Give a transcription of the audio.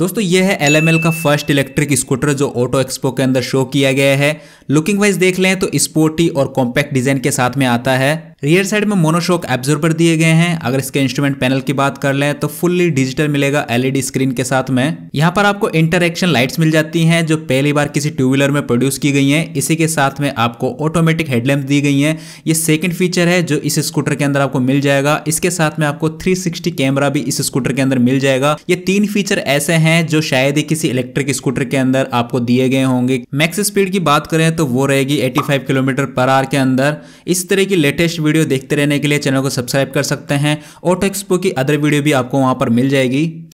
दोस्तों यह है एल का फर्स्ट इलेक्ट्रिक स्कूटर जो ऑटो एक्सपो के अंदर शो किया गया है लुकिंग वाइज देख लें तो स्पोर्टी और कॉम्पैक्ट डिजाइन के साथ में आता है रियर साइड में मोनोशॉक एब्जॉर्बर दिए गए हैं अगर इसके इंस्ट्रूमेंट पैनल की बात कर लें तो फुल्ली डिजिटल मिलेगा एलईडी स्क्रीन e के साथ में यहाँ पर आपको इंटरएक्शन लाइट्स मिल जाती हैं जो पहली बार किसी टू व्हीलर में प्रोड्यूस की गई हैं इसी के साथ में आपको ऑटोमेटिक हेडलैम्प दी गई हैं ये सेकेंड फीचर है जो इस स्कूटर के अंदर आपको मिल जाएगा इसके साथ में आपको थ्री कैमरा भी इस स्कूटर के अंदर मिल जाएगा ये तीन फीचर ऐसे हैं जो शायद ही किसी इलेक्ट्रिक स्कूटर के अंदर आपको दिए गए होंगे मैक्स स्पीड की बात करें तो वो रहेगी एटी किलोमीटर पर आर के अंदर इस तरह की लेटेस्ट वीडियो देखते रहने के लिए चैनल को सब्सक्राइब कर सकते हैं और एक्सपो की अदर वीडियो भी आपको वहाँ पर मिल जाएगी